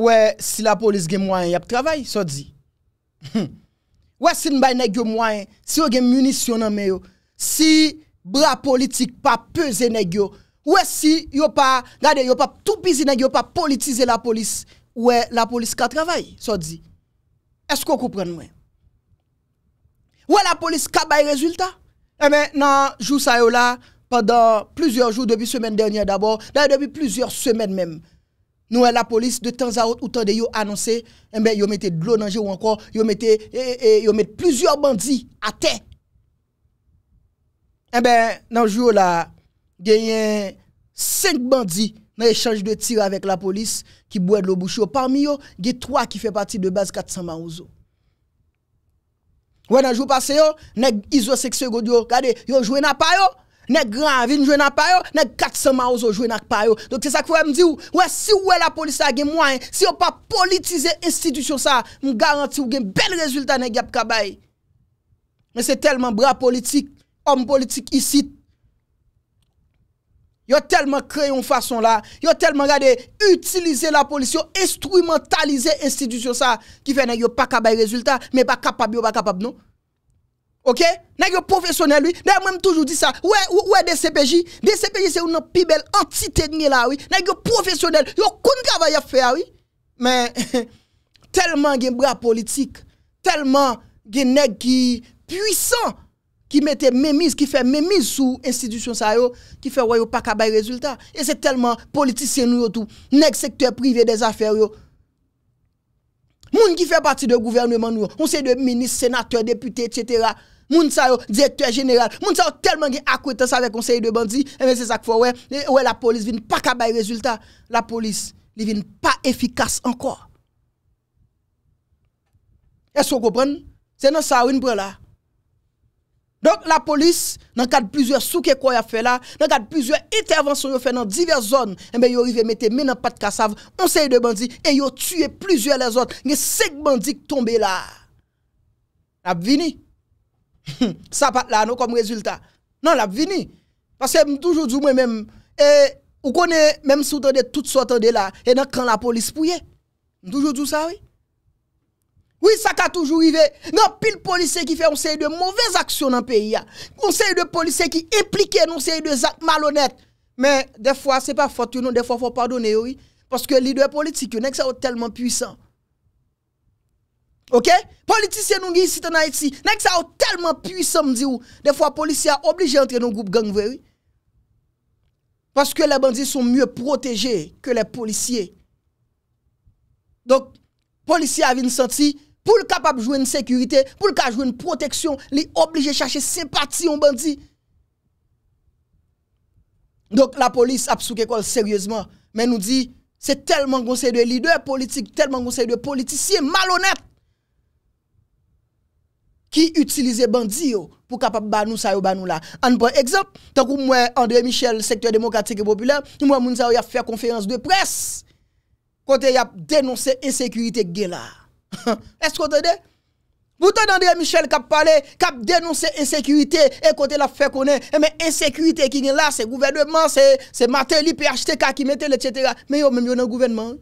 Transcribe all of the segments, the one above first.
Ouais, si la police a moyen, y a travail, ça dit. Hmm. ouais, si n'bay nèg yo moyen, si yo gen munitions nan men yo, si bras politique pas peser nèg yo, ouais si yo pas, regardez, yo pas tout busy nèg yo pas politiser la police, ouais, la police ka travail, ça dit. Est-ce qu'on comprend moi? Ouais, la police ka bay résultat. Et eh maintenant, ben, jour ça yo là, pendant plusieurs jours depuis semaine dernière d'abord, depuis plusieurs semaines même. Nouè la polis de tans a hot ou tans de yo anonsè, eh yon mette dlo nanjè ou ankon, yon mette plusieurs bandi eh a ten. Eben nanjè yo la, genyen 5 bandi nanyechange de tir avèk la polis ki bouèd lo boucho. Parmi yo, genyen 3 ki fè pati de base 421. Ouè nanjè yo passe yo, nanjè yo iso seksyo go diyo kade, yo jouen apay yo. Nèk gran vin jwen ak payo, nèk 400 ma ouzo jwen ak payo. Dok te sa kwen m di ou, ouè si ouè la polisa gen mwen, si ou pa politize institusyon sa, mou garanti ou gen bel rezultat nèk yap kabay. Mwen se telman bra politik, om politik isi. Yo telman kreyon fason la, yo telman gade utilize la polis, yo instrumentalize institusyon sa, ki fè nèk yo pa kabay rezultat, mèk pa kapab yo pa kapab nou. OK Nèg professionnel lui, nèg même toujours dit ça. Ouais ouais des CPJ, CPJ c'est une plus belle entité là oui. Nèg professionnel, yo koun travail à faire oui. Mais tellement gen bras politique, tellement gen nèg qui puissant qui mettait mémise qui fait mémise sous institution ça yo, qui fait ouais yo pas de résultat. Et c'est tellement politicien nous tout, nèg secteur privé des affaires yo Moun qui fait partie de gouvernement nous, on sait de ministre, sénateurs, députés, etc. Moun sa yo, directeur général, moun sa yo tellement gen avec avec conseil de bandit. et eh c'est ça qu'il faut ouais, la police vient pas ka les résultat, la police, ne vient pas efficace encore. Est-ce que vous comprenez? C'est dans ça vous prend là. Donk la polis nan kade plizye souke kwa ya fe la, nan kade plizye intervensyon yo fe nan divye zon, e eh men yo yu ve mette men nan pat kasav, on se yu demandi, e yo tue plizye le zon, nye segman dik tombe la. La b vini. Sa pat la anou kom rezultat. Nan la b vini. Pase m toujou djou mwen men, e, eh, ou konen men sou tende tout sou tende la, e nan kan la polis pouye. M toujou djou sa wey. Oui, ça a toujours arrivé. Non, pile policiers qui fait un série de mauvaises actions dans le pays. Un série de policiers qui impliquent un série de actes malhonnêtes. Mais des fois, ce n'est pas faute, des fois, il faut pardonner, oui. Parce que les leaders politiques, ils sont tellement puissants. OK Politiciens nous ici en Haïti, ils sont tellement puissants, Des fois, les policiers sont obligés d'entrer dans le groupe gang, Parce que les bandits sont mieux protégés que les policiers. Donc, policiers une sentie. pou l kapap jouen n sekurite, pou l kapap jouen n proteksyon, li oblige chache se pati yon bandi. Dok la polis ap souke kol seryosman, men nou di, se telman gonsen de lider politik, telman gonsen de politisye malonet, ki utilize bandi yo pou kapap banou sa yo banou la. An pou bon ekzop, tankou mwen André Michel, sektor demokratik e popüler, mwen moun sa yo yap fè konferans de pres, kontè yap denonsè ensekurite gè la. Est-ce que vous entendez? Vous entendez Michel qui a parlé, qui a dénoncé l'insécurité, et côté la fait connaître, eh, mais insécurité qui est là, c'est le gouvernement, c'est Matéli, PHTK qui mettait, etc. Mais vous même dans le gouvernement.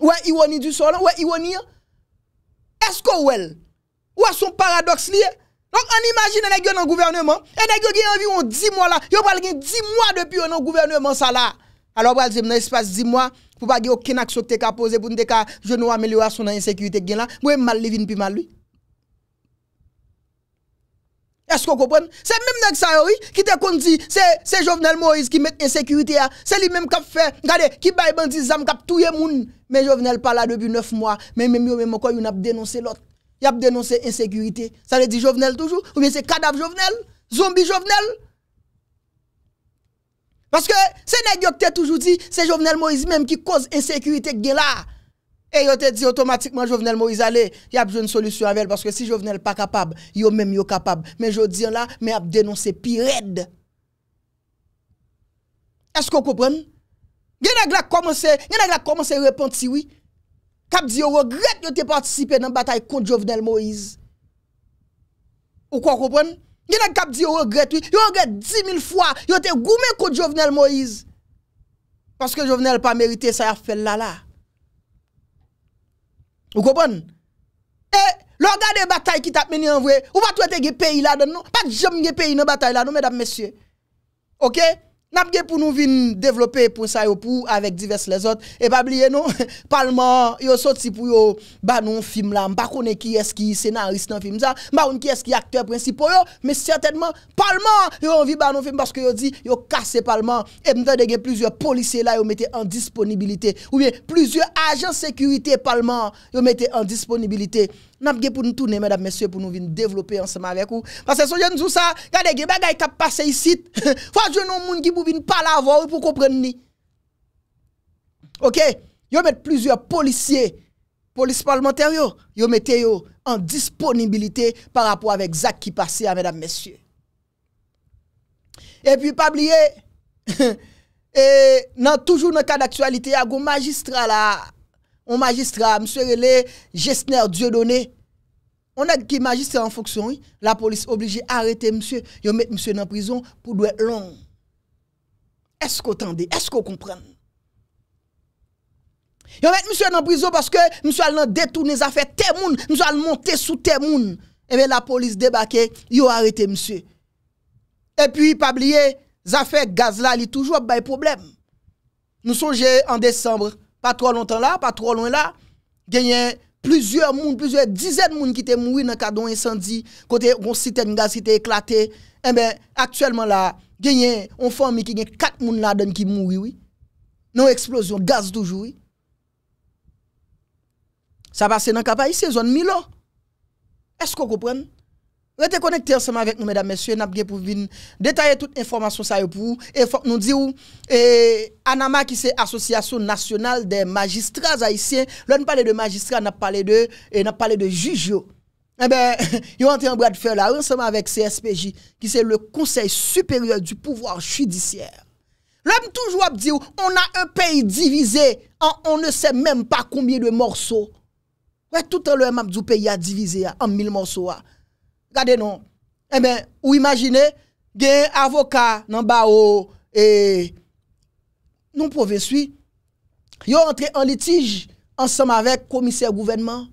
Ouais, ironie du sol, ouais, ironie. Est-ce qu'on ouais? Ou est son paradoxe lié? Donc, on imagine les dans le gouvernement, et les gens environ 10 mois là, ils ont 10 mois depuis dans le gouvernement, ça là. Alors, vous allez dire, dans l'espace 10 mois, pour pas dire aucune action que tu poser pour ne pas dans l'insécurité Vous mal li mal lui est-ce qu'on comprenez c'est même ça qui te dit c'est Jovenel Moïse qui met insécurité c'est lui même qui fait regardez qui baille bandit zam tout moun mais Jovenel pas là depuis 9 mois mais même même encore il a dénoncé l'autre il a dénoncé insécurité ça veut dire Jovenel toujours ou bien c'est cadavre Jovenel zombie Jovenel parce que c'est nèg qui toujours dit, c'est Jovenel Moïse même qui cause insécurité qui là. Et yo te dit automatiquement Jovenel Moïse allez, y a besoin de solution avec elle. parce que si Jovenel pas capable, yo même yo capable. Mais je dis là, mais a dénoncé Pired. Est-ce qu'on comprend? Gen nèg la commencé, gen nèg la commencé repentir oui. Cap dit yo regrette yo participer participé dans bataille contre Jovenel Moïse. Ou quoi comprendre? Gine kap di yo ogre tu, yo ogre 10.000 fwa, yo te goume kou Jovenel Moïse. Paske Jovenel pa merite sa ya fel lala. Ou kopon? E, lor ga de batay ki tap meni anvwe, ou pa twete ge peyi la dan nou, pa jem ge peyi nan batay la nou, mèdap mesye. Ok? Nam gen pou nou vin develope pou sa yo pou avèk divers le zot, e bab liye nou, palman yo sot si pou yo banon film la, mba kone ki eski senaris nan film za, mba kone ki eski akteur prensipo yo, men certainman palman yo anvi banon film baske yo di yo kase palman, e mta de gen plizye polise la yo mette an disponibilite, ouye plizye ajan sekurite palman yo mette an disponibilite. n'a pas pour nous tourner, mesdames, messieurs, pour nous venir développer ensemble avec vous. Parce que si je dis ça, regardez, des bagages qui passent ici. Il faut que nous gens qui pour venir parler avoir pour comprendre. OK? yo mettre plusieurs policiers, police parlementaire, mettez yo en disponibilité par rapport avec Zach qui passait, mesdames, messieurs. Et puis, pas oublier, et toujours dans cas d'actualité, il y a un magistrat là. On magistra, mswe relè, jesner, diodonè. Onè ki magistre an foksyon, la polis oblige arrete mswe. Yon met mswe nan prizon pou dwe long. Esko tende, esko kompren. Yon met mswe nan prizon paske mswe al nan detounè zafè temoun, mswe al montè sou temoun. Emen la polis debake, yon arrete mswe. Epyi pabliye, zafè gazla li toujou ap bay problem. Mswe jè en désembre. Pa tro lontan la, pa tro lontan la, genyen plizye moun, plizye dizen moun ki te moui nan kadon incendi, kote yon siten gaz ki te eklate. Ebe, aktuelman la, genyen, on formi ki genyen kat moun la den ki moui oui. Non eksplosyon, gaz toujou oui. Sa pase nan kapayise, zon milan. Esko koupren? Wè te konekte anseman wèk nou mèdam mèsyon, an ap gè pou vin detayè tout informasyon sa yo pou, e fòk nou di ou, anama ki se asosyasyon nasyonal de magistras haisyen, lò an pale de magistras, an ap pale de jujyo. E bè, yon an te an brad fè la, anseman wèk se SPJ, ki se le konsey superyèl du pouvoir chudisyèr. Lò an toujou ap di ou, on an e peyi divize, an an ne se mèm pa koumye de morso. Wè tout an lò an ap di ou peyi a divize, an mil morso a. Ah. regardez non. Eh bien, vous imaginez, il y un avocat dans le et nous province, yo entré en litige ensemble avec commissaire gouvernement.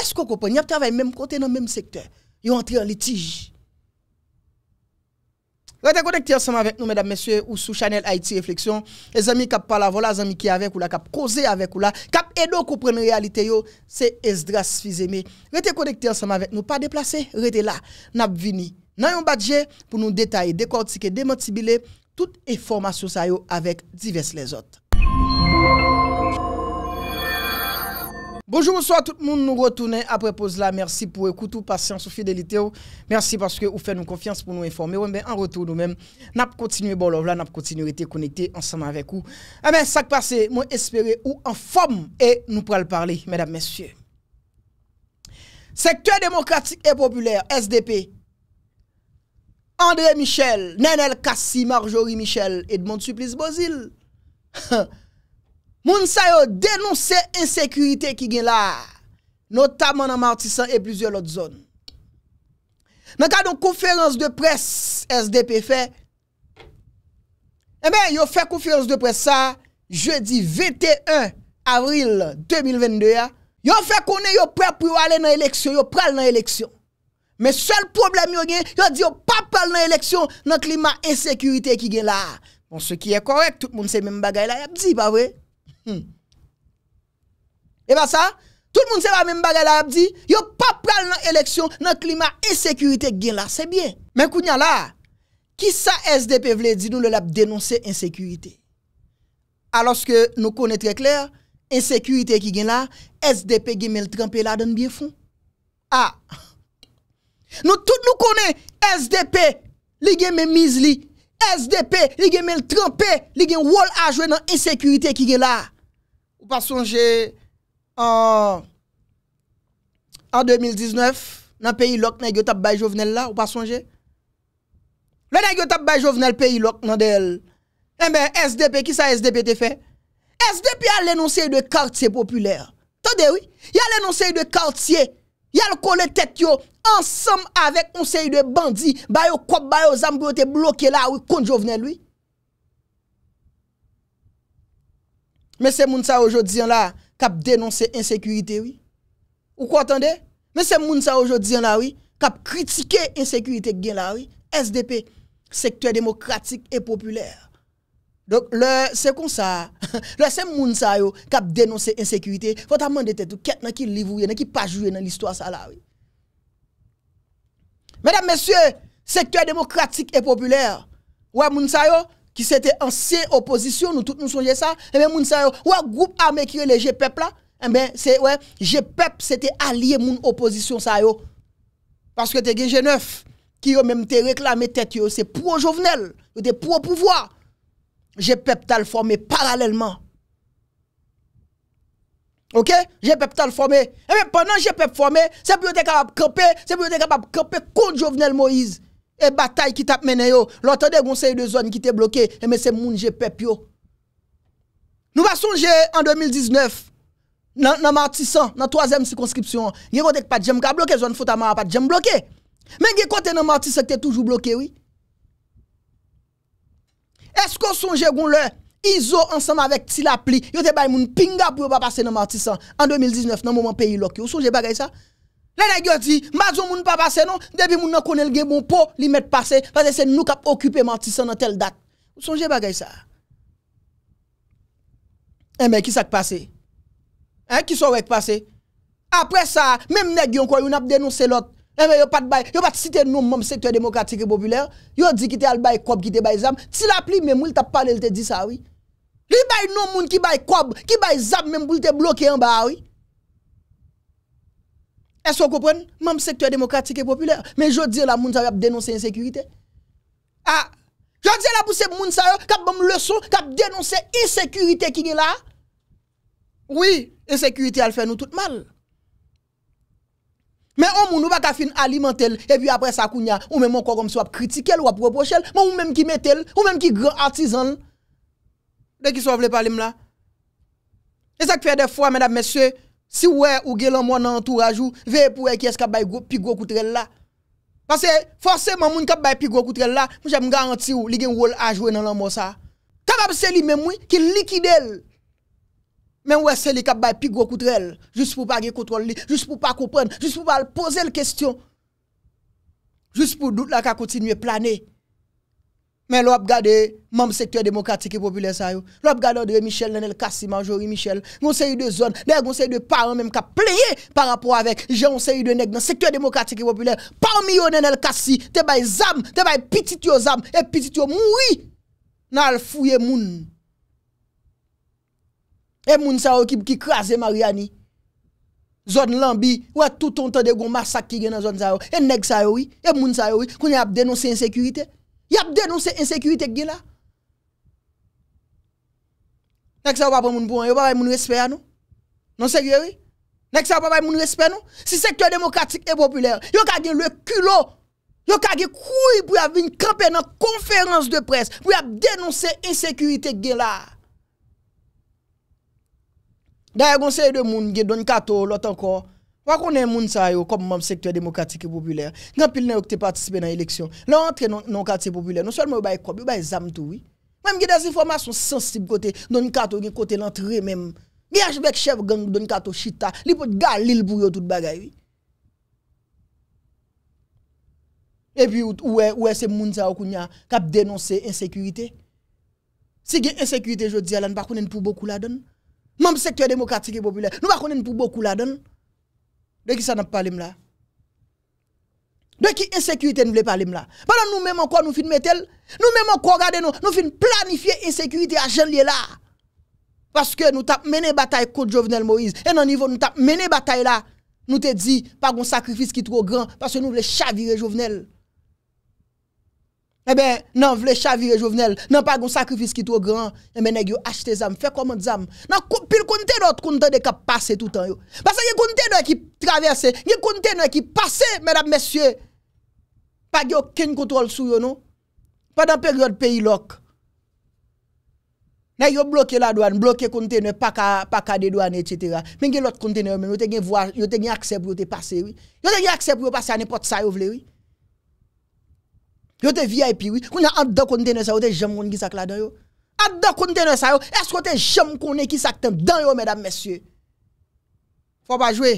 Est-ce que vous comprenez? Ils travaillent même côté dans le même secteur. Ils entré en litige. Rete konekte ansama vek nou, mèdap mèsyè, ou sou chanel Haiti Reflexyon. E zami kap pala vola, zami ki avek ou la, kap koze avek ou la, kap edo koupren realite yo, se es dras fizeme. Rete konekte ansama vek nou, pa deplase, rete la, nap vini. Nan yon badje, pou nou detaye, dekortike, demotibile, tout e formasyon sa yo avek divers lesot. Bonjour, bonsoir tout le monde. Nous retournons après pause là. Merci pour écouter, patience ou fidélité. Merci parce que vous faites nous confiance pour nous informer. Mais en retour, nous-mêmes, nous continuons bon là, nous continuer à connectés ensemble avec vous. Eh bien, ça qui passe, moi espérer ou en forme et nous le parler, mesdames, messieurs. Secteur démocratique et populaire, SDP. André Michel, Nenel Kassi, Marjorie Michel, Edmond Supplice Bozil. Moun sa yo denonsè insekurite ki gen la. Notabman nan Martisan e blizyon lot zon. Nan ka don konferans de pres SDP fe, e eh men yo fe konferans de pres sa, je di 21 avril 2022, yo fe konen yo pre pou yo ale nan eleksyon, yo prel nan eleksyon. Men sel problem yo gen, yo di yo pa prel nan eleksyon, nan klima insekurite ki gen la. Moun se ki e korek, tout moun se men bagay la, ya bzi pa vre? E ba sa, tout moun se pa men bagay la ap di Yo pa pral nan eleksyon, nan klima, insekurite gen la, se bien Men kou nyan ah. la, ki sa SDP vle di nou le lap denonse insekurite A loske nou kone tre kler, insekurite ki gen la SDP gemel trempe la den bien fon A, nou tout nou kone SDP li gemel miz li SDP li gemel trempe, li gen wol a jwe nan insekurite ki gen la Ou pa sonje en 2019 nan peyi lok nan yo tap bayi jovenel la? Ou pa sonje? Le nan yo tap bayi jovenel peyi lok nan del eh SDP. Ki sa SDP te fe? SDP a l'enonsei de kartye populer. Tade wii? Ya l'enonsei de kartye. Ya l'kole tet yo ansam avek ensei de bandi. Bayi yo kop, bayi yo zambi yo te bloke la wik kon jovenel wii. Mais c'est moun aujourd'hui là qui dénoncer insécurité oui. Ou quoi attendez Mais c'est moun aujourd'hui là oui qui critiquer insécurité qui là oui. SDP secteur démocratique et populaire. Donc le c'est comme ça. le c'est moun sa yo dénoncé dénoncer insécurité. Faut mande tête qu'est-ce qui livre ou qui pas jouer dans l'histoire ça là oui. Mesdames messieurs, secteur démocratique et populaire. Ouais moun sa qui c'était ancien opposition, nous tous nous songeons ça, et eh bien, moun sa ou un groupe armé qui est le GPEP là, et eh bien, c'est, ouais, GPEP, c'était allié moun opposition ça yo. Parce que t'es G9, qui yo même te réclamé tête yo, c'est pro-jovenel, ou te pro-pouvoir. GPEP t'a formé parallèlement. OK GPEP t'a formé. Et eh bien, pendant GPEP formé, c'est pour être capable de camper, c'est pour être capable de camper contre Jovenel Moïse. E batay ki tap mene yo, lota bon, de goun se yu de zon ki te bloke, e eh, mese moun je pep yo. Nou va sonje en 2019, nan martisan, nan toazem sikonskripsyon, gen kote k pa djem ka bloke zon, fota moun pa djem bloke. Men gen kote nan martisan te toujou bloke, oui. Esko sonje goun le, izo ansanm avèk ti la pli, yo te bay moun pinga pou yo pa pase nan martisan, an 2019 nan moun moun peyi lok yo, sonje bagay sa? Le neg yo di, mazon moun pa pase non, debi moun nan konel gen bon po li met pase, pwase se nou kap okupèman ti san nan tel dat. Sonje bagay sa. Eme, eh, ki sa k'pase? Eme, eh, ki sa wèk pase? Apre sa, mem neg yon kwa yon ap denonsè lot, eme, eh, yo pat bay, yo pat site nou moun moun sektwè demokratikè populè, yo di ki te al bay kob, ki te bay zam, ti la pli mem moun tap pale li te di sa wè. Li bay nou moun ki bay kob, ki bay zam menm pou li te bloke an ba wè. Esko koupen? Mwen msektor demokratik e popüler. Men jodi la moun sa yon ap denonsen insekurite. Ah, ha! Jodi la puse moun sa yon kap bom leson kap denonsen insekurite ki nye la. Oui, insekurite al fè nou tout mal. Men o moun ou bak a fin alimentel, e pi apre sa kounya ou men mwen korom swap kritikel, wap wap pochel mwen ou menm ki metel, ou menm ki grand artizan. De ki swap vle palim la. Esak fè de fwa, men ap mesye, Si ouais ou gen l'homme dans entourage ou ve pour qui e est capable gros plus gros coutrel là. Parce que forcément moun capable plus gros coutrel là, moi j'aime garantir ou li gen rôle à jouer dans l'homme ça. Capable c'est lui même oui qui liquide mais ouais c'est lui capable plus gros coutrel juste pour pas gen contrôle juste pour pas comprendre, juste pour pas poser le question. Juste pour doute là qu'a continuer planer. Men lo ap gade mam sektwa demokratik e popüler sa yo. Lo ap gade André Michel nen el kassi manjori Michel. Gon se yi de zon, nen gon se yi de paran menm ka pleye par rapport avek. Genon se yi de neg nan sektwa demokratik e popüler. Parmi yo nen el kassi, te bay zam, te bay pitit yo zam, e pitit yo moui nan al fouye moun. E moun sa yo ki biki krasi Mariani. Zon lambi, wè touton tade goun masakir genan zon sa yo. E neg sa yo, wi, e moun sa yo, wi, kouni ap denon sen sekurite. y ap denonsen insekuritek gen la. Nèk sa wap ap moun pou an, y wap ap moun wespè an nou? Nèk non, sa wap ap moun wespè an nou? Si sektor demokratik e popüler, yo ka gen le kulo, yo ka gen koui pou y ap vin krepe nan konferans de pres, pou y ap denonsen insekuritek gen la. Da y agonsen y de moun gen Doni Kato, lot anko, Wakounen mounsa yo kom moun sektwè demokratik e popüler, gen pilnen yo ki te patisipe nan eleksyon, la antre nan kati non popüler, nou solmè wabay kop, wabay zam touwi. Mwen mwen gen desi formasyon sensib kote, doni kato gen kote lantre menm. Gen jvek chev gang, doni kato chita, li pot ga li lbouyo tout bagaywi. E pi oue, oue se mounsa yo kounya, kap denonse insekurite. Si gen insekurite, je di alan, wakounen pou boku la den. Moun sektwè demokratik e popüler, nou wakounen pou boku la den. Dè ki sa nan palim la? Dè ki insekuitè nou vle palim la? Paran nou mèman kwa nou fin metel? Nou mèman kwa gade nou? Nou fin planifiye insekuitè a jen liye la? Paske nou tap mènen batay kote Jovenel Moïse E nan nivou nou tap mènen batay la Nou te di pa gon sakrifis ki tro gran Paske nou vle chavire Jovenel Ebe eh nan vle chavire jovenel, nan pa goun sakrifis ki to gran, ebe eh neg yo achete zam, fe komot zam, nan pil konte not konte de ka pase tout an yo. Basa ye konte nou e ki traverse, ye konte nou e ki pase, mèdame mesye, pa gyo ken kontrol sou yo nou, pa dan peryode peyi lok. Nan yo bloke la douan, bloke konte nou, pa ka de douan, etc. Men gen lot konte nou, men yo te gen aksep yo te pase yo. Yo te gen aksep yo pase a nipote sa yo vle yo. Yo te vya epiwi, koun ya ando koun te nè sa yo te jem koun ki sak la do yo? Ando koun te nè sa yo, esko te jem koun ne ki sak tem do yo, mèdame, mèsyè? Fwa ba jwe?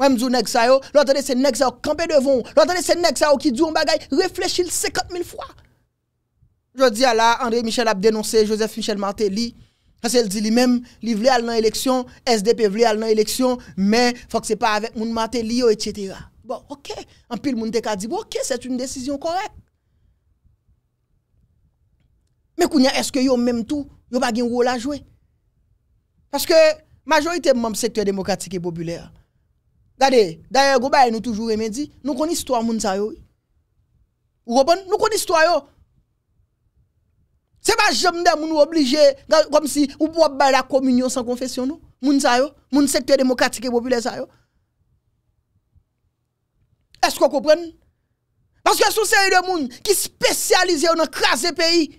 Wè mdou nèk sa yo, lòt ane se nèk sa yo kampe devon, lòt ane se nèk sa yo ki djou mbagay, reflechil sekot min fwa. Jodi a la, André Michel ap denonse, Joseph Michel mante li, kase el di li mèm, li vle al nan eleksyon, SDP vle al nan eleksyon, mè fwa kse pa avek moun mante li yo, etc., ok. En pile, monde a dit, ok, c'est une décision correcte. Mais est-ce que yo même tout, yo pas un rôle à jouer? Parce que majorité membre secteur démocratique et populaire. Regardez, d'ailleurs, go nous toujours aimé dit, nous connaissons l'histoire moun sa yo. Vous Nous connaissons l'histoire yo. C'est pas jamais de moun obligé comme si ou pou la communion sans confession nous. Moun sa yo, secteur démocratique et populaire sa yo. Est-ce que vous comprenez Parce que sont série de monde qui spécialisé dans craser pays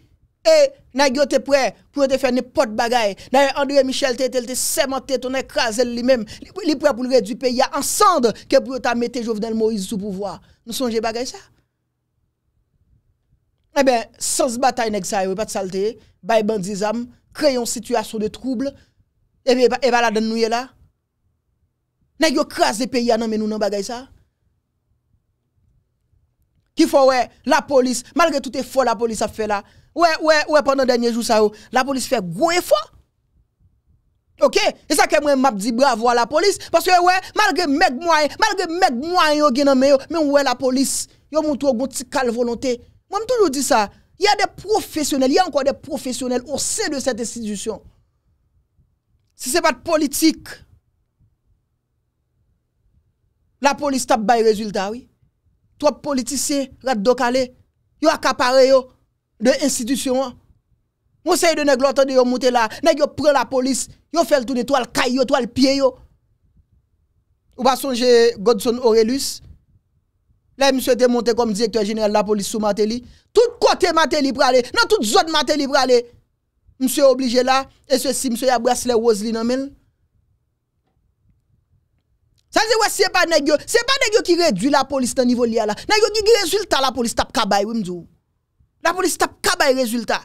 et n'a été prêt pour te faire n'importe bagaille. André Michel te te sémenté ton écraser lui-même, il prêt pour réduire pays ensemble que pour ta mettre Jovenel Moïse sous pouvoir. Nous songez bagaille ça. Eh bien, sans bataille nèg ça, pas de saleté, bay bandizam, créer une situation de trouble et eh bien et eh pas ben, la donne nous là. Nèg yo craser pays ah Non, mais nous nan bagaille ça. Qui faut ouais, la police, malgré tout effort la police a fait là. Ouais, ouais, ouais, pendant dernier jour ça, oh, la police fait gros effort. OK, et ça que moi m'a dit bravo à la police parce que ouais, malgré mes moyens malgré mes moyens mais ouais la police, yo montre un petit calme volonté. Moi toujours dit ça. Il y a des professionnels, il y a encore des professionnels au sein de cette institution. Si ce n'est pas de politique, la police tape les résultat, oui. Trop politisye, rat do kale, yo akapare yo, de institisyon. Mwen sey de nek lotan de yo mwote la, nek yo pre la polis, yo fel toune, to al kay yo, to al pie yo. Ou bason je Godson Aurelus, la mwen sey te mwote kom direktor general la polis sou mateli. Tout kote mateli prale, nan tout zon mateli prale. Mwen sey oblige la, mwen sey si mwen sey abras le waz li nan men. Ça veut dire ouais c'est pas nèg c'est pas nèg qui réduit la police dans niveau là. Nèg qui résultat la police tape kabay oui m'dou. La police tape kabay résultat.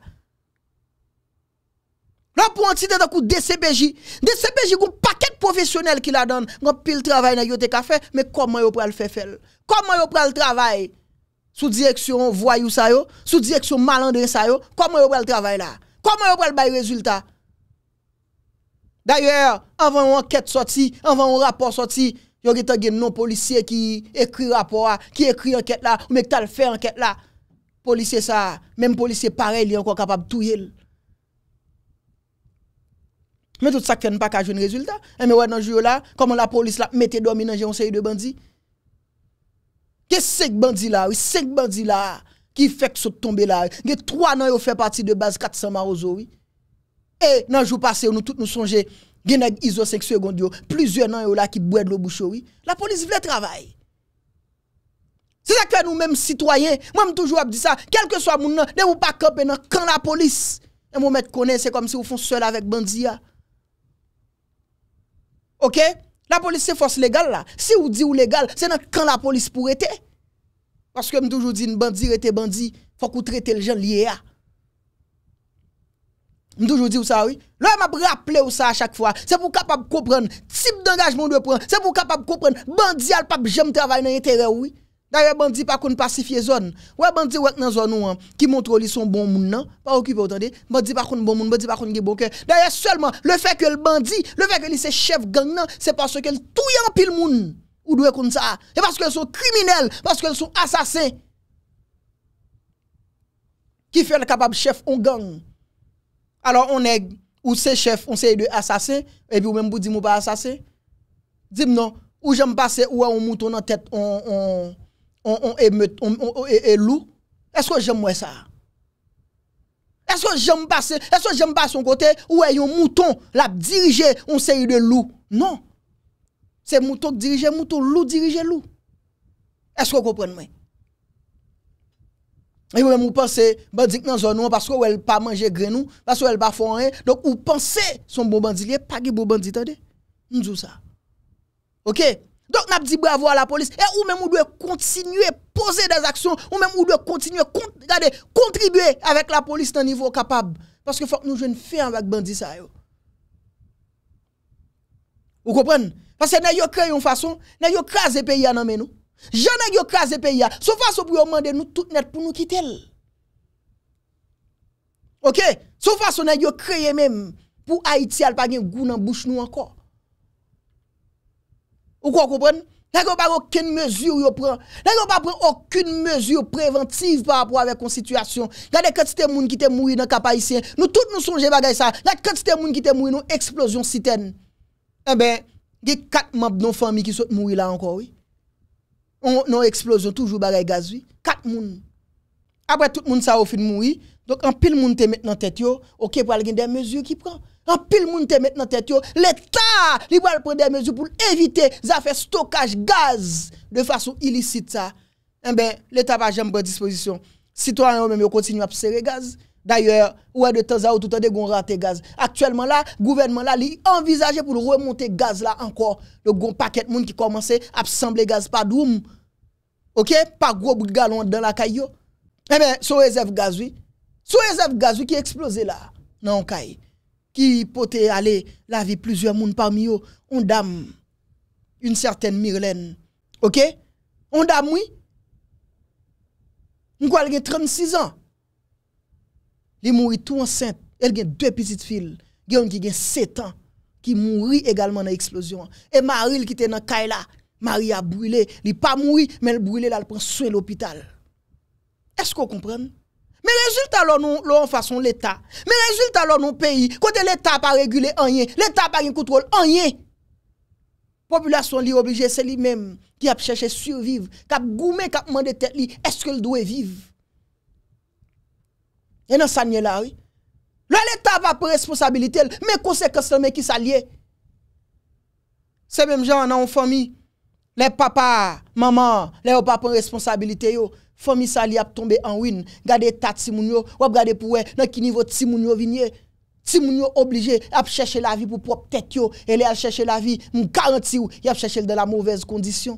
Là pour entité dans coup DCPJ, DCPJ un paquet professionnel qui la donne, un pile travail nèg yo fait mais comment yo pral faire faire Comment yo pral travail sous direction voyou ça yo, sous direction malandrin ça yo, comment yo pral travail là Comment yo pral bay résultat D'ayor, avan yon anket soti, avan yon rapor soti, yon ge ta gen non-polisye ki ekri rapor, ki ekri anket la, ou mek tal fe anket la, polisye sa, menm polisye parel yon kon kapab touye. Men tout sa kwen pa kajwen rezultat, eme wè nan juyo la, koman la polis la mette domi nan gen yon seri de bandi. Ge sek bandi la, sek bandi la, ki fek sot tombe la. Ge 3 nan yo fe pati de baz 400 marozoui. E nan jou pase ou nou tout nou sonje genèk isoseksye gond yo, plizye nan yo la ki bwèd lo boucho wi, la polis vle travay. Se la kwen nou mèm sitwayen, mwen m toujou ap di sa, kelke swa moun nan, de ou pa kope nan kan la polis, e mwen mèm konè, se kom si ou fon sel avèk bandi ya. Ok? La polis se fos legal la. Si ou di ou legal, se nan kan la polis pou ete. Paske m toujou di, n bandi rete bandi, fok ou trete ljen liye ya. toujours ou ça, oui. Là, m'a rappelé ou ça à chaque fois. C'est pour capable comprendre type d'engagement de prendre. C'est pour capable comprendre. Bandi al pas j'aime travailler dans l'intérêt, oui. D'ailleurs, bandit pas qu'on pacifier zone. Ouais, bandit ouais dans zone zones hein, qui montre li son bon moun, non? Pas occupé, attendez. Bandit pas qu'on bon moun, bandit pas qu'on bon cœur. D'ailleurs, seulement, le fait que le bandit, le fait que les chefs chef gang, non, c'est parce qu'ils tout en pile moun. Ou doit comme ça. Et parce qu'ils sont criminels, parce qu'ils sont assassins. Qui fait le capable chef un gang? alor ou se chef, ou se y de asase, epi ou menm pou di mou pa asase, di m nan, ou jem pase, ou a yon mouton nan tet, ou e lou, esko jem mwen sa? Esko jem pase, esko jem pase yon kote, ou a yon mouton la dirije, ou se y de lou? Nan, se mouton dirije, mouton lou dirije lou. Esko kopen mwen? Et vous vous pensez, bandit dans zone non parce elle pas manger grenou, nous, parce qu'elle pas font rien. Donc vous pensez son bon bandit, pas de bon bandit attendez. Nous disons ça. OK donc, n'a dit bravo à la police. Et ou même, ou doit continuer poser des actions. Ou même, ou doit continuer à contribuer avec la police d'un niveau capable. Parce que faut que nous jeune faire avec bandits ça. Vous comprenez? Parce que nous avons créé une façon, nous avons des pays à nous. Jan nan yo kras de pe ya Sou faso pou yo mande nou tout net pou nou kitel Ok Sou faso nan yo kreye menm Pou a iti alpa gen gounan bouch nou ankor Ou kwa koupren Nan yo pa akoun mezu yo pren Nan yo pa pren akoun mezu yo preventive Parapro avèk kon situasyon Gade ketite moun ki te moui nan kapayisyen Nou tout nou sonje bagay sa Gade ketite moun ki te moui nan eksplosyon siten Ebe eh Gade kat map nan fami ki sot moui la ankor oui on, on explosion toujours bagay gaz oui quatre moun après tout le monde ça au fin mouri donc en pile moun te maintenant tête yo OK pour aller des mesures qui prend en pile moun te maintenant tête yo l'état il va prendre des mesures pour éviter ça fait stockage gaz de façon illicite ça eh ben l'état va jamais bonne disposition citoyens même yo continue à serrer gaz D'ailleurs, ouais, de temps à autre, tout le temps, raté gaz. Actuellement, là, gouvernement, là, il envisage pour remonter gaz, là, encore. Le gon paquet de monde qui commence à assembler gaz Pas doum. OK? Pas gros bout de galon dans la caillou. Eh bien, sur réserve gaz, oui. Sur réserve gaz, oui, qui explose là, Non, caillou. Qui peut aller la vie plusieurs monde parmi eux. On dame une certaine Myrlène. OK? On dame, oui. On a 36 ans. Li mouri tout enceinte. Elle gagne deux petites filles. une qui a 7 ans. Qui mourit également dans l'explosion. Et Marie qui était dans Kaila. Marie a brûlé. Il pas mouri, mais elle brûlé là, elle prend soin l'hôpital. Est-ce qu'on comprend? Mais résultat, alors nous, là, façon l'État. Mais résultat, là, nous, pays, quand l'État pas régulé, rien. L'État pas contrôle, rien. Population li obligée, c'est lui-même qui a cherché survivre, qui a goumé, qui a demandé tête, est-ce qu'elle doit vivre? E nan sa nye la wè? Lè lè ta va pou responsabilité lè. Mè konsekens lè mè ki sa lè. Se mèm jan nan ou fòmi. Lè papa, maman, lè ou papa ou responsabilité yo. Fòmi sa lè ap tombe an win. Gade tat si moun yo. Wè ap gade pou wè nan ki nivou ti moun yo vinye. Ti moun yo oblige ap chèche la vi pou prop tèt yo. E lè ap chèche la vi mou karanti yo. E ap chèche lè de la mouvèz kondisyon.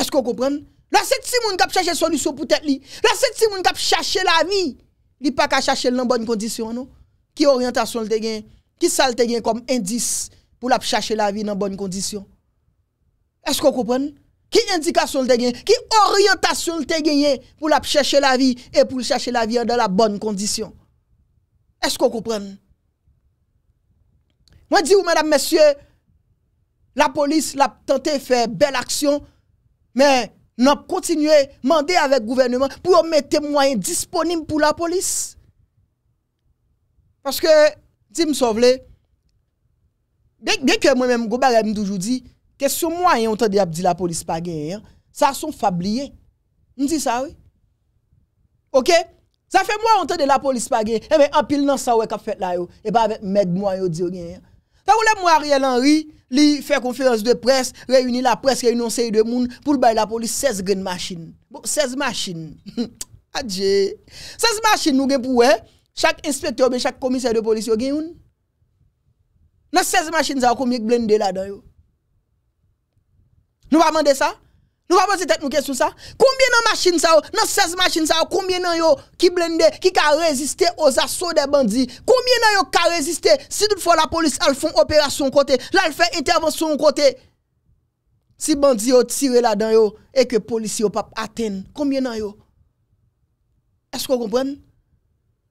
Eskò kòpren? Lè se ti moun kap chèche solusyo pou tèt li. Lè se ti moun kap chèche la vi. a pas qu'à chercher dans bonne condition non qui orientation le gain qui ça le gen comme indice pour la chercher la vie dans bonne condition est-ce qu'on comprend qui indication le qui orientation le gen pour la chercher la vie et pour chercher la vie dans la bonne condition est-ce qu'on comprend moi dis vous mesdames messieurs la police l'a tenté faire belle action mais nan kontinue mande avèk gouvennman pou yo mè temwayen disponim pou la polis. Panske, di msovle, bèk mwen mè mgoubarè mdoujou di, kè sou mwayen yon tè di ap di la polis pa gen yon, sa son fablien. Mdi sa wè? Ok? Sa fè mwayen yon tè di la polis pa gen, e eh mwen apil nan sa wè kap fèt la yo, e ba mè mèd mwayen yo di yo gen yon. Sa wè mwen mwaryen lan wè, Li fè konferans de pres, reyouni la pres, reyouni onseyi de moun, pou l bay la polis 16 gen masin. 16 masin. Adje. 16 masin nou gen pou wè, chak inspektor ben chak komisè de polis yo gen yon. Nan 16 masin zav konmik blendè la dan yo. Nou pa mande sa? Nou va pwese tek nou kesyon sa? Koumbyen nan masjin sa yo? Nan 16 masjin sa yo? Koumbyen nan yo ki blende? Ki ka reziste oza sou de bandi? Koumbyen nan yo ka reziste? Si tout fwa la polis al fwen operasyon kote? La al fwen intervensyon kote? Si bandi yo tire la dan yo? E ke polisi yo pap aten? Koumbyen nan yo? Esko kompren?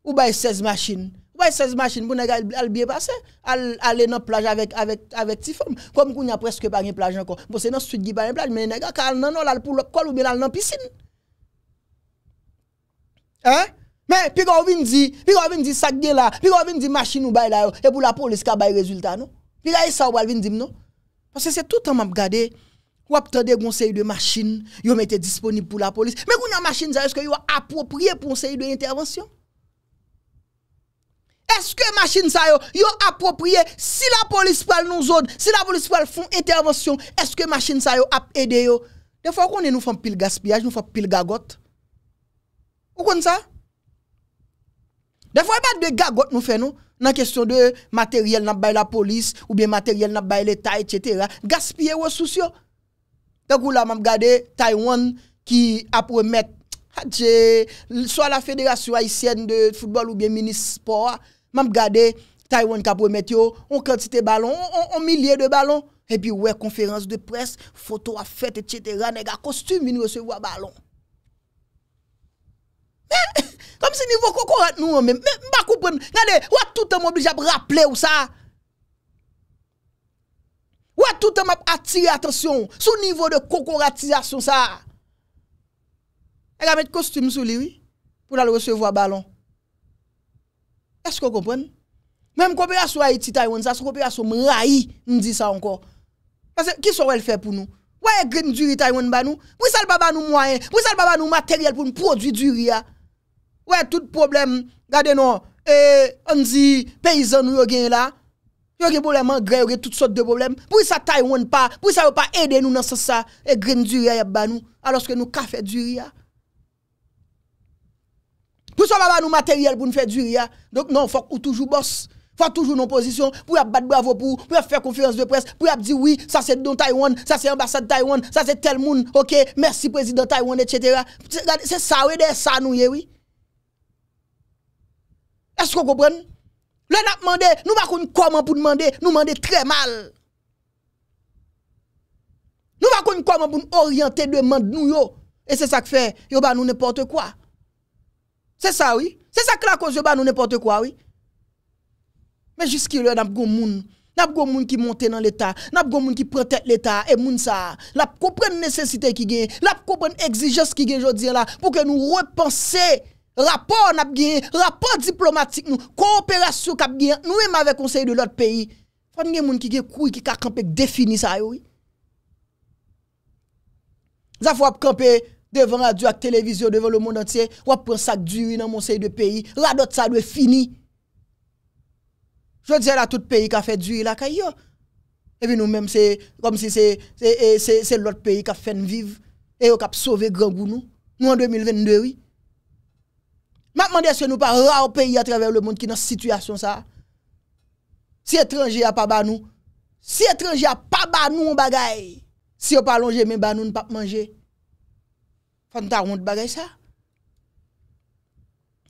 Ou bay 16 masjin? Ouais, 16 machines, pour bien aller dans la plage avec avec avec Tifom. Comme qu'on a presque pas une plage encore. Bon, c'est dans sud qui pas une plage, mais les ka nan non là pour col ou bien la dans piscine. Hein? Mais puis on vient dire, puis on vient dire ça gain là, puis on vient dire machine ou bail là et pour la police ka bail résultat non. Puis là ça ou vient dire non. Parce que c'est tout le temps m'a regardé ou attendez des série de machines, yo été disponible pour la police. Mais on a machine ça est-ce que yo approprié pour un série de intervention? Est-ce que machine ça yo, approprié si la police parle nous zone, si la police pral font intervention, est-ce que machine ça yo a aidé yo? Des fois qu'on nous font pile gaspillage, nous font pile gagotte Vous comprenez ça? Des fois pas de gagote nous fait nous dans question de matériel n'a la police ou bien matériel n'a l'état etc. Gaspiller ressources yo. Donc là m'a regardé Taïwan qui a prometté ah, soit la fédération haïtienne de football ou bien ministre sport Mam gade, Taiwan Kapo Meteor, on kredite balon, on milye de balon, e pi we konferans de pres, foto a fete, etc. Nega kostum vin recevo a balon. Kom se nivou kokorat nou anmen, mba koupon, gade, wap toutan mwoblij ap rapple ou sa? Wap toutan mwob atire atrasyon, sou nivou de kokoratizasyon sa? Ega met kostum sou liwi, pou lal recevo a balon. Esko kopwen? Mem kopye aso ayi ti Taiwan sa, aso kopye aso m rayi n di sa anko. Kase, ki so wel fe pou nou? Wè e gren djuri Taiwan ban nou? Mwisa l baba nou mwayen? Mwisa l baba nou materyel pou nou prodwi djuri ya? Wè tout problem? Gade nou, e, anzi, peyizan nou yo gen la? Yo gen problem an gre, yo gen tout sot de problem? Mwisa Taiwan pa? Mwisa yo pa ede nou nan se sa e gren djuri ya yap ban nou? A loske nou kafe djuri ya? Tou sa ba ba nou materyel pou nou fe dwi ya. Donk nou fok ou toujou bors. Fok toujou nou posisyon pou yap bat bravo pou. Pou yap fe konferans de pres. Pou yap di oui sa se don Taiwan. Sa se ambasade Taiwan. Sa se tel moun. Ok. Merci prezident Taiwan etc. Se sa we de sa nou ye oui. Esko go pren? Le nap mande. Nou bako nou koman pou nou mande. Nou mande tre mal. Nou bako nou koman pou nou oryante de mande nou yo. E se sa kfe. Yo ba nou neporte kwa. Se sa wè, se sa klakon se ba nou nèpote kwa wè. Mè jiski lè, nèp goun moun. Nèp goun moun ki monte nan l'Etat. Nèp goun moun ki prete l'Etat. E moun sa, lèp koupren nèsesite ki gen. Lèp koupren nèsesite ki gen jodi la. Pouke nou repense rapor nèp gen. Rapor diplomatik nou. Kooperasyon kap gen. Nou mèm avè konsey de lòt peyi. Fòn gen moun ki gen kouy ki ka kampek defini sa wè. Za fò ap kampek. devant la radio et télévision, devant le monde entier, ou prend sac dur dans mon de pays, radot ça doit fini. Je dis à tout pays qui a fait du là Et puis nous-mêmes c'est comme si c'est l'autre pays qui a fait vivre et qui a sauvé grand goût nous. Nous en 2022 oui. Maintenant, est-ce que nous pas au pays à travers le monde qui est dans cette situation ça Si étranger a pas ba nous, si étranger a pas ba nous on bagaille, si on pas longer mais ba nous ne pas manger. Faut nous ta honte bagay ça.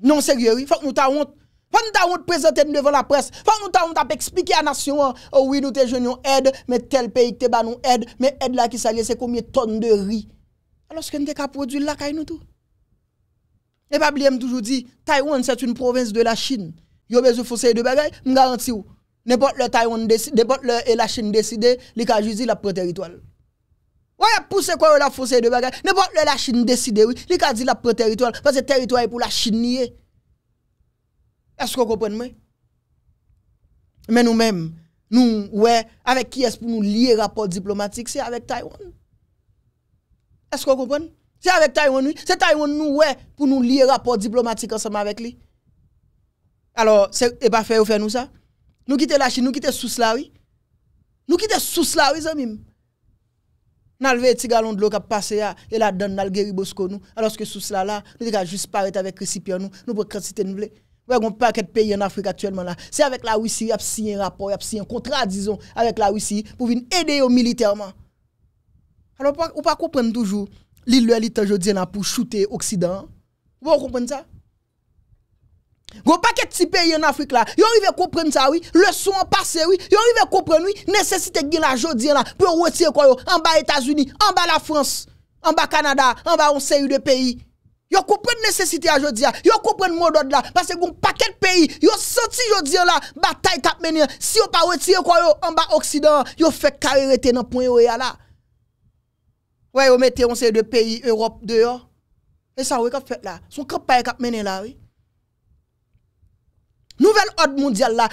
Non sérieux, oui. faut que nous ta honte. Faut nous ta honte présenter devant la presse. Faut nous ta honte à expliquer à nation hein. oh oui nous te jeunions aide mais tel pays te ba nous aide mais aide là qui s'allie c'est combien tonnes de riz. Alors ce nous te ka produit là nous tout. Et pas oublier toujours dit Taïwan c'est une province de la Chine. Yo besoin fausser de bagay, me garantis N'importe le Taïwan décide, n'importe le et la Chine décide, li ka juzi la territoire. Woye puse kwa wè la fose yi de bagay, ne pot lè la chini deside wè. Li ka di la preteritual, wè se teritual yi pou la chini ye. Esko kopwen mwen? Men nou men, nou wè, avek ki es pou nou liye rapor diplomatik, se avek Taiwan. Esko kopwen? Se avek Taiwan wè, se Taiwan nou wè pou nou liye rapor diplomatik anseman vek li. Alo, se e pa fè ou fè nou sa? Nou kite la chini, nou kite sus la wè? Nou kite sus la wè zan mim? n'a levé galon de l'eau qui a passé et la donne nal guéri bosco nous alors que sous cela là nous devons juste paraître avec récipient nous nous pour quantité nous voulons pas de pays en Afrique actuellement là. C'est avec la Russie, il a signé un rapport, il a signé un contrat, disons, avec la Russie pour venir aider militairement. Alors, on ne comprenez pas toujours l'île de l'État aujourd'hui pour shooter Occident. Vous comprenez ça? Goun paket ti peyi en Afrik la, yon rive kouprem sa wè, lè sou an pasè wè, yon rive kouprem wè, nèsesite gwen la jò diyan la pou yon wè ti yon kwa yon, an ba Etasuni, an ba la Frans, an ba Kanada, an ba onse yon de peyi. Yon kouprem nèsesite a jò diyan, yon kouprem mò dod la, pasè goun paket peyi, yon senti jò diyan la, batay kap menè, si yon pa wè ti yon kwa yon, an ba Oksidan, yon fèk kare rete nan poun e yon wè ya la. Wè yon metè onse yon de peyi, Europe de yon, e sa wè kap fèk la, son kap pay Nouvel od mounzyal la,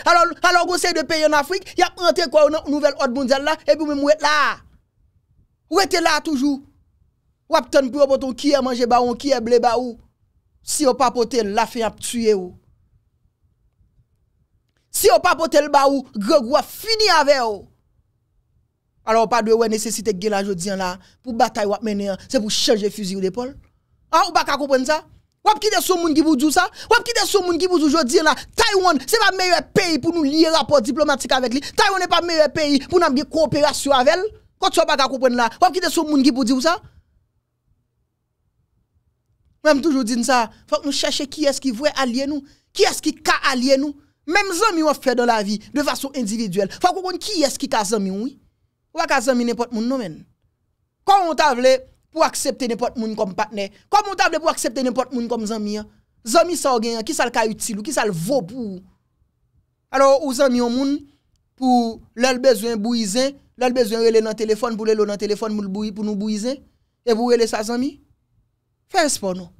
alo gounsey de peye nan Afrik, ya pante kwa nouvel od mounzyal la, e pou mwen mwete la. Mwete la toujou. Wap ton pou wap ton kye manje ba ou, kye ble ba ou. Si yo pa pote, la fey ap tue ou. Si yo pa pote l ba ou, gog wap fini ave ou. Alo wap pa dwe wè nesesite gela jodiyan la, pou batay wap menye an, se pou chanje fuzi ou depol. A ou baka koupen sa? Wap ki de sou moun ki pou djou sa? Wap ki de sou moun ki pou djou djou djou la? Taywon se pa mewe peyi pou nou liye rapor diplomatik avek li. Taywon e pa mewe peyi pou nan bi kooperasyon avel. Kwa tso pa kakopwen la? Wap ki de sou moun ki pou djou sa? Mwen m toujou djin sa. Fak nou chache ki eski vwe alyenou. Ki eski ka alyenou. Mwen m zami wap fe do la vi. De fasyon individuel. Fak wakon ki eski ka zami woy. Wak ka zami ne pot moun nou men. Kwa m wotavle... pou aksepte nepot moun kom patne. Kwa moun tavle pou aksepte nepot moun kom zami an? Zami sa ou gen an, ki sa l ka util ou ki sa l vop ou? Alo ou zami ou moun, pou lel bezwen bouyzen, lel bezwen wèle nan telefon, pou lel ou nan telefon moun bouy, pou nou bouyzen, evou wèle sa zami? Fens pou nou.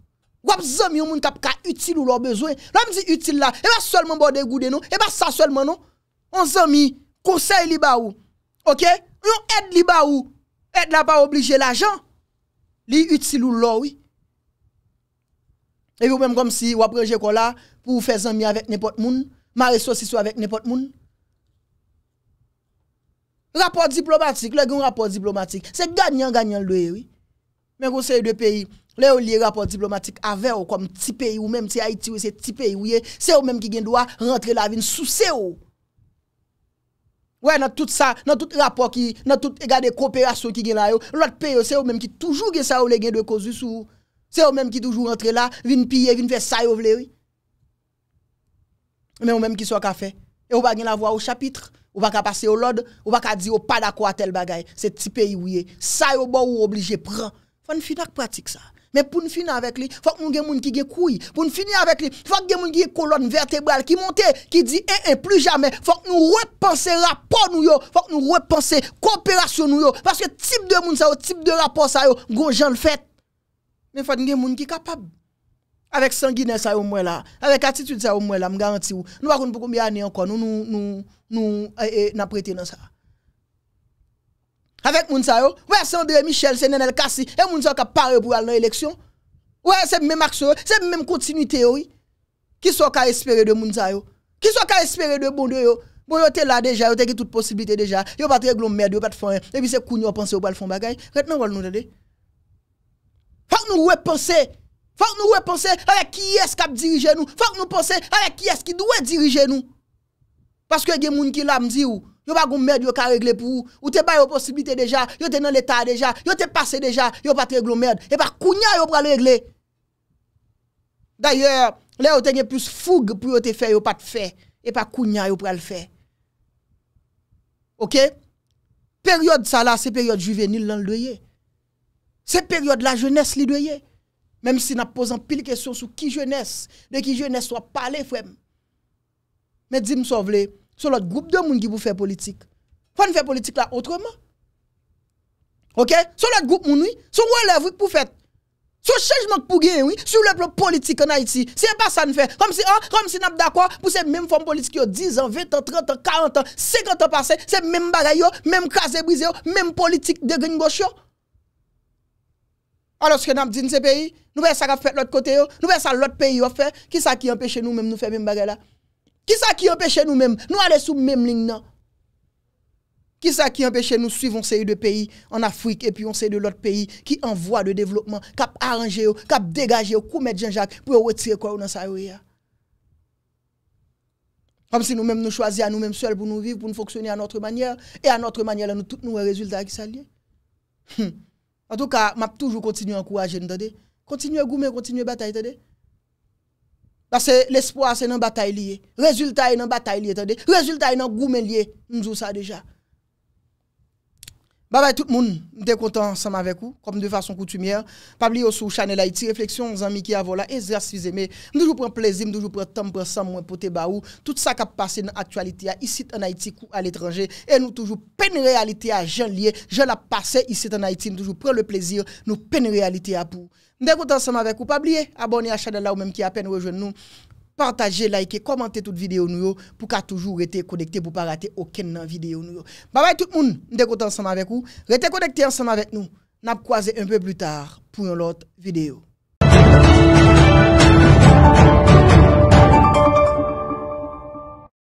Gwap zami ou moun kap ka util ou lor bezwen, lom di util la, eba solman bode gouden nou, eba sa solman nou. On zami, kousey li ba ou, ok? Yon ed li ba ou, ed la pa oblige l ajan, Li yi yi ti lou lò wè. E yi ou mèm kom si wapreje kola pou fè zanmi avèk nepot moun. Mare sou si sou avèk nepot moun. Rapport diplomatik, le gen rapport diplomatik, se ganyan ganyan lò wè wè. Mèm kon se yi de peyi, le ou li rapport diplomatik avè ou kom ti peyi ou mèm ti a iti wè, se ti peyi ou wè. Se ou mèm ki gen do a rentre la vin sou se ou. Ouais, dans tout ça, dans tout rapport qui, dans toute des coopération qui gagne là, l'autre pays c'est eux même qui toujours gagne ça ou les de cause C'est eux même qui toujours rentrent là, viennent piller, viennent faire ça vous vle Mais eux même qui soit café. Et ou pas gagne la voix au chapitre, ou pas passer au l'ordre, ou pas dire ou oh, pas d'accord à tel bagaille. C'est petit pays oui. Ça yo bon ou obligé prend. Fon pas pratique ça. Mais pour nous finir avec lui, faut que nous ayons qui Pour nous finir avec lui, faut que nous ayons des colonnes vertébrale qui montent qui dit eh, plus jamais. Il Faut que nous repenser rapport nous faut que nous repenser coopération nous parce que type de monde ça, type de rapport ça le fait. Mais faut que nous ayons qui capable avec sanguiné ça au moins là, avec attitude ça au moins là, garantis Nous avons pas combien d'années encore nous nous nous eh, eh, dans ça. Avec Mounsayo, ouais, c'est André Michel, c'est Nenel Kassi, et Mounsayo qui a pour aller dans l'élection. Ouais, c'est même action, c'est même continuité, oui. Qui soit qu'à espérer de Mounsayo? Qui soit qu'à espérer de bon Bon, yo déjà, là déjà, yo toutes toute possibilité déjà. Yo pas il merde, yo pas de fond. Et puis c'est qu'on yo pense au pas le fond bagay. Maintenant, on va nous donner. Faut nous repenser. Faut nous repenser avec qui est-ce qui dirige nous. Faut nous penser avec qui est-ce qui doit diriger nous. Parce que y a des gens qui l'ont dit ou. Yo pas de merde yo ka régler pour ou te pas possibilité déjà, yo te dans l'état déjà, yo te passé déjà, yo pas régler merde et pas kounya yo pas régler. D'ailleurs, là yo te plus fougue pour yo te faire yo pas te faire et pas kounya yo pas le faire. OK Période ça là, c'est période juvénile l'endeuillé. C'est période la jeunesse l'endeuillé. Même si n'a posant pile question sur qui jeunesse, de qui jeunesse soit parler frère. Mais dis-moi Sou lout group de moun ki pou fè politik. Fè n fè politik la otreman. Ok? Sou lout group moun wè. Sou wè lèv wè pou fèt. Sou chejman pou gen wè. Sou lout lout politik an Haiti. Se yè pa sa n fè. Komme si an, komme si n ap dakwa. Pou se mèm fòm politik yo. 10 an, 20 an, 30 an, 40 an, 50 an pasè. Se mèm bagay yo. Mèm krasè bwize yo. Mèm politik degren gòsh yo. An lòs ke n ap din se peyi. Nou wè sa gaf fèt lout kote yo. Nou wè sa lout peyi yo fè. Qui ça qui empêche nous-mêmes Nous allons sous même ligne. Qui ça qui empêche nous suivre ces série de pays en Afrique et puis on sait de l'autre pays qui en voie de développement, cap arranger, cap dégager, coup mettre Jean-Jacques pour retirer quoi dans sa Comme si nous-mêmes nous choisissions à nous-mêmes seuls pour nous vivre, pour nous fonctionner à notre manière et à notre manière, nous nous tous les résultats qui s'allient. Hum. En tout cas, m'a toujours continué à encourager, continuez à goumer, continuez à batailler, Bas l'espoi se nan batay liye, rezultay nan batay liye tande, rezultay nan goumen liye mzou sa deja. Bye bah, bye bah, tout le monde. est content ensemble avec vous, comme de façon coutumière. Pabli ou sou Chanel Haïti, réflexion, amis qui avons là, exercice aimé. Nous toujours plaisir, nous toujours temps pour moins pour te baou. Tout ça qui a passé dans l'actualité, ici en Haïti, ou à l'étranger. Et nous toujours peine réalité à Jean Lié. Je la passé ici en Haïti, nous toujours prend le plaisir, nous peine réalité à pour. Nous content ensemble avec vous. Pas oublier, abonner à Chanel là ou même qui à peine rejoint nous. Partagez, liker, commentez toute vidéo nous pour qu'à toujours être connecté pour pas rater aucune vidéo nous. Bye bye tout le monde, nous content ensemble avec vous. Restez connecté ensemble avec nous. N'a croisé un peu plus tard pour une autre vidéo.